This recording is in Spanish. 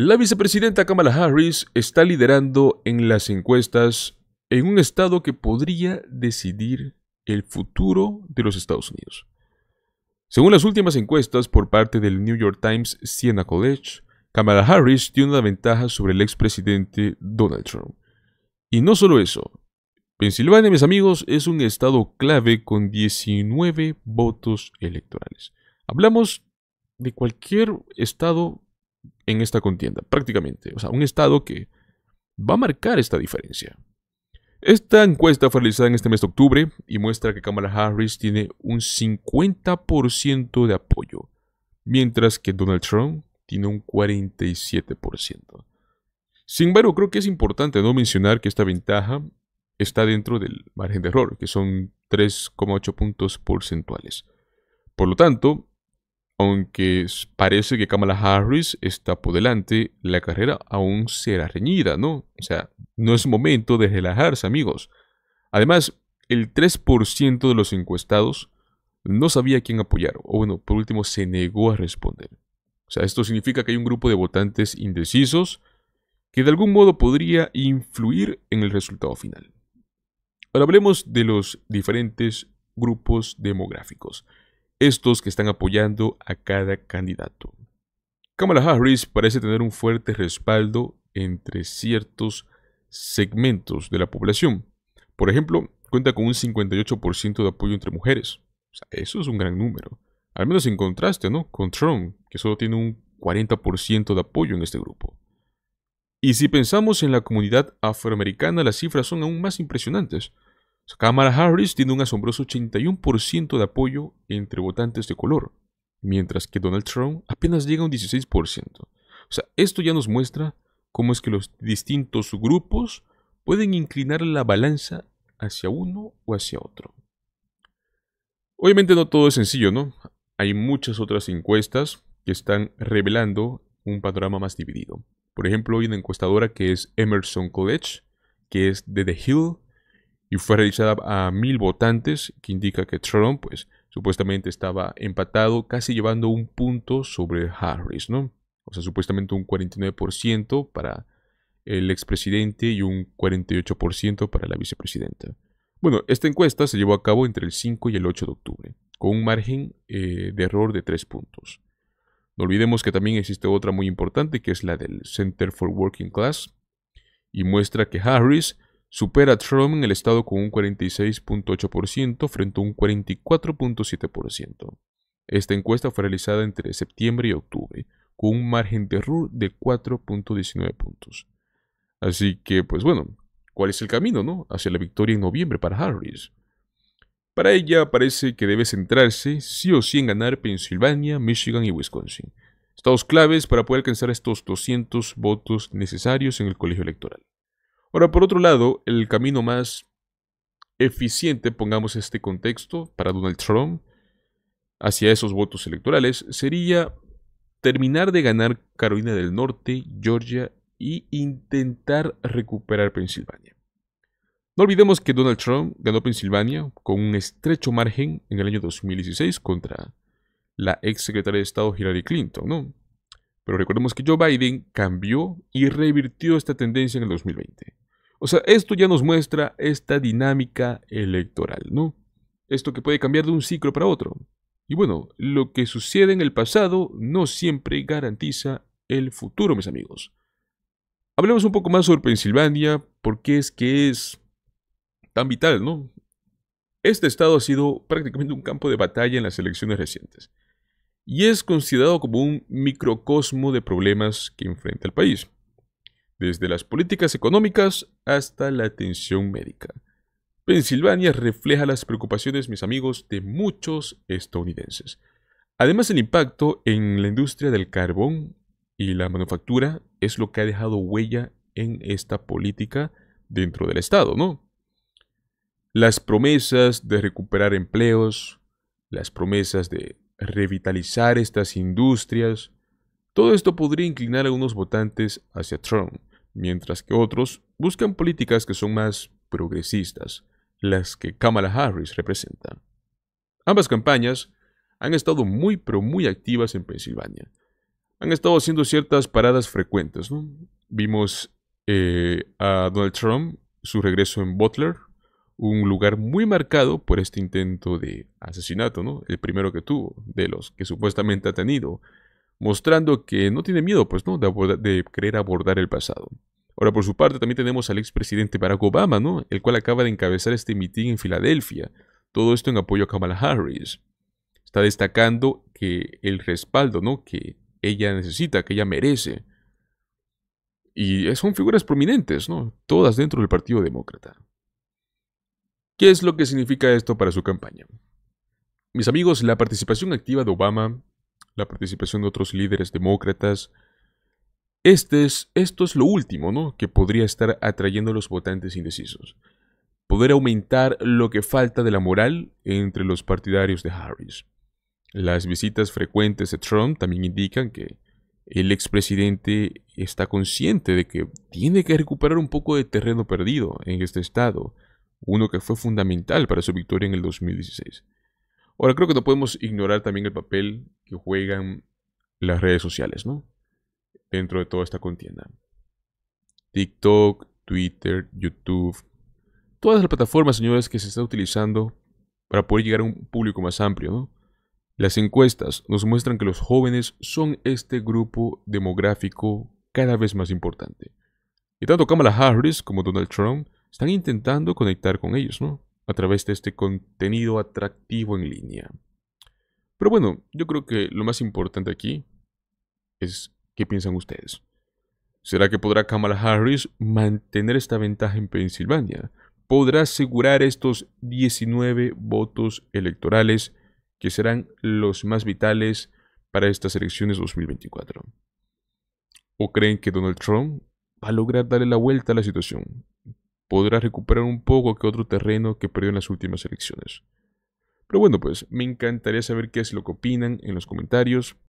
La vicepresidenta Kamala Harris está liderando en las encuestas en un estado que podría decidir el futuro de los Estados Unidos. Según las últimas encuestas por parte del New York Times Siena College, Kamala Harris tiene una ventaja sobre el expresidente Donald Trump. Y no solo eso, Pensilvania, mis amigos, es un estado clave con 19 votos electorales. Hablamos de cualquier estado en esta contienda, prácticamente. O sea, un Estado que va a marcar esta diferencia. Esta encuesta fue realizada en este mes de octubre y muestra que Kamala Harris tiene un 50% de apoyo, mientras que Donald Trump tiene un 47%. Sin embargo, creo que es importante no mencionar que esta ventaja está dentro del margen de error, que son 3,8 puntos porcentuales. Por lo tanto, aunque parece que Kamala Harris está por delante, la carrera aún será reñida, ¿no? O sea, no es momento de relajarse, amigos. Además, el 3% de los encuestados no sabía quién apoyar, o bueno, por último, se negó a responder. O sea, esto significa que hay un grupo de votantes indecisos que de algún modo podría influir en el resultado final. Ahora hablemos de los diferentes grupos demográficos estos que están apoyando a cada candidato. Kamala Harris parece tener un fuerte respaldo entre ciertos segmentos de la población. Por ejemplo, cuenta con un 58% de apoyo entre mujeres. eso es un gran número. Al menos en contraste, ¿no? Con Trump, que solo tiene un 40% de apoyo en este grupo. Y si pensamos en la comunidad afroamericana, las cifras son aún más impresionantes. Kamala Harris tiene un asombroso 81% de apoyo entre votantes de color, mientras que Donald Trump apenas llega a un 16%. O sea, esto ya nos muestra cómo es que los distintos grupos pueden inclinar la balanza hacia uno o hacia otro. Obviamente no todo es sencillo, ¿no? Hay muchas otras encuestas que están revelando un panorama más dividido. Por ejemplo, hay una encuestadora que es Emerson College, que es de The Hill, y fue realizada a mil votantes, que indica que Trump, pues, supuestamente estaba empatado, casi llevando un punto sobre Harris, ¿no? O sea, supuestamente un 49% para el expresidente y un 48% para la vicepresidenta. Bueno, esta encuesta se llevó a cabo entre el 5 y el 8 de octubre, con un margen eh, de error de 3 puntos. No olvidemos que también existe otra muy importante, que es la del Center for Working Class, y muestra que Harris supera a Trump en el estado con un 46.8% frente a un 44.7%. Esta encuesta fue realizada entre septiembre y octubre, con un margen de error de 4.19 puntos. Así que, pues bueno, ¿cuál es el camino, no? Hacia la victoria en noviembre para Harris. Para ella parece que debe centrarse sí o sí en ganar Pensilvania, Michigan y Wisconsin, estados claves para poder alcanzar estos 200 votos necesarios en el colegio electoral. Ahora, por otro lado, el camino más eficiente, pongamos este contexto, para Donald Trump hacia esos votos electorales sería terminar de ganar Carolina del Norte, Georgia y intentar recuperar Pensilvania. No olvidemos que Donald Trump ganó Pensilvania con un estrecho margen en el año 2016 contra la ex secretaria de Estado Hillary Clinton, ¿no? Pero recordemos que Joe Biden cambió y revirtió esta tendencia en el 2020. O sea, esto ya nos muestra esta dinámica electoral, ¿no? Esto que puede cambiar de un ciclo para otro. Y bueno, lo que sucede en el pasado no siempre garantiza el futuro, mis amigos. Hablemos un poco más sobre Pensilvania, porque es que es tan vital, ¿no? Este estado ha sido prácticamente un campo de batalla en las elecciones recientes y es considerado como un microcosmo de problemas que enfrenta el país, desde las políticas económicas hasta la atención médica. Pensilvania refleja las preocupaciones, mis amigos, de muchos estadounidenses. Además, el impacto en la industria del carbón y la manufactura es lo que ha dejado huella en esta política dentro del Estado, ¿no? Las promesas de recuperar empleos, las promesas de revitalizar estas industrias. Todo esto podría inclinar a unos votantes hacia Trump, mientras que otros buscan políticas que son más progresistas, las que Kamala Harris representa. Ambas campañas han estado muy pero muy activas en Pensilvania. Han estado haciendo ciertas paradas frecuentes. Vimos eh, a Donald Trump, su regreso en Butler, un lugar muy marcado por este intento de asesinato, ¿no? El primero que tuvo, de los que supuestamente ha tenido, mostrando que no tiene miedo, pues, ¿no? De, querer abordar el pasado. Ahora, por su parte, también tenemos al expresidente Barack Obama, ¿no? El cual acaba de encabezar este mitin en Filadelfia. Todo esto en apoyo a Kamala Harris. Está destacando que el respaldo, ¿no? Que ella necesita, que ella merece. Y son figuras prominentes, ¿no? Todas dentro del Partido Demócrata. ¿Qué es lo que significa esto para su campaña? Mis amigos, la participación activa de Obama, la participación de otros líderes demócratas, este es, esto es lo último ¿no? que podría estar atrayendo a los votantes indecisos. Poder aumentar lo que falta de la moral entre los partidarios de Harris. Las visitas frecuentes de Trump también indican que el expresidente está consciente de que tiene que recuperar un poco de terreno perdido en este estado uno que fue fundamental para su victoria en el 2016. Ahora, creo que no podemos ignorar también el papel que juegan las redes sociales, ¿no? Dentro de toda esta contienda. TikTok, Twitter, YouTube, todas las plataformas, señores, que se están utilizando para poder llegar a un público más amplio, ¿no? Las encuestas nos muestran que los jóvenes son este grupo demográfico cada vez más importante. Y tanto Kamala Harris como Donald Trump están intentando conectar con ellos, ¿no? A través de este contenido atractivo en línea. Pero bueno, yo creo que lo más importante aquí es qué piensan ustedes. ¿Será que podrá Kamala Harris mantener esta ventaja en Pensilvania? ¿Podrá asegurar estos 19 votos electorales que serán los más vitales para estas elecciones 2024? ¿O creen que Donald Trump va a lograr darle la vuelta a la situación? podrá recuperar un poco que otro terreno que perdió en las últimas elecciones. Pero bueno, pues me encantaría saber qué es lo que opinan en los comentarios.